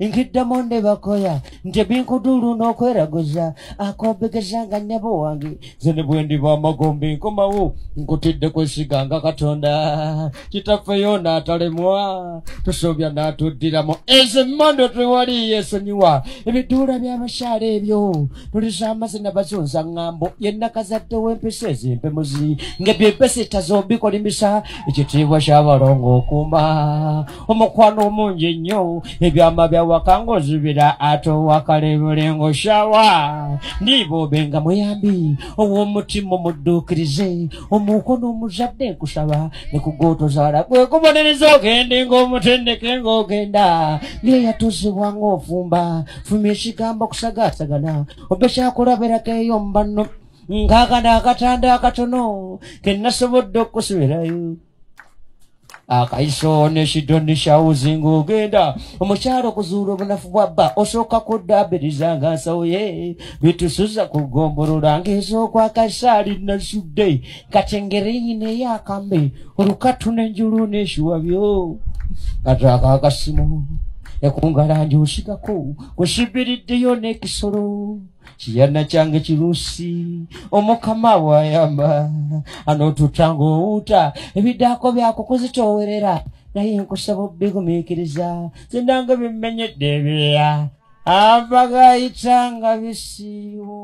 nkiddamu ndibakoya nti ebinkuduulu n'okweraguza akobegezanga nyabo wange ze ne bwe ndiba amagombe nkomawo nkutidde kwesiganga katonda kitaffe yona atalemwa tusobya n'atuddiramu ezemmando tewali yeesonyiwa ebiduula by'abakyala ebyo tulizaamazina bazunza ŋŋambo yennakazadde w'empisa ezimpemuzi ng'ebyo empisa etazoobikolimisa ekitiibwa ky'abalongo okuma omukwano omungi ennyo ebyama nga byawaka ngaozubira ate owakalebule ngosawa ndiboobe nga muyambi owomutima omudduukirize omuuko n'omuzadde nkusaba nekugootozaala gwekubonereza ogende ng'omutendeke ng'ogenda ngaeyatuzibwa ng'ofumba fuma ekigambo kusagaasagana obe kyakulaberako eyo mubanno nkaakana akatanda akatono kennasobodde okusibirayo akaiso neshido nishauzi ngugenda omukyalo okuzuula obunafu bwa bba osooka kudabiriza nga nsawoye bitusuza kugombolola ngaezookwakasaali nasudde katengereyina eyakambe olukatu nenjulu neshiwabyo nga twakakasimu yakungala nti osigako wesibiriddeyo n'ekisolo kiyana kyange kiruusi omukama bwayamba anotutanga owuuta ebiddaako byakukozi towerera naye nkusaba obbigumiikiriza zinanga bimenyedde ebyeya abagayitanga bisiiwo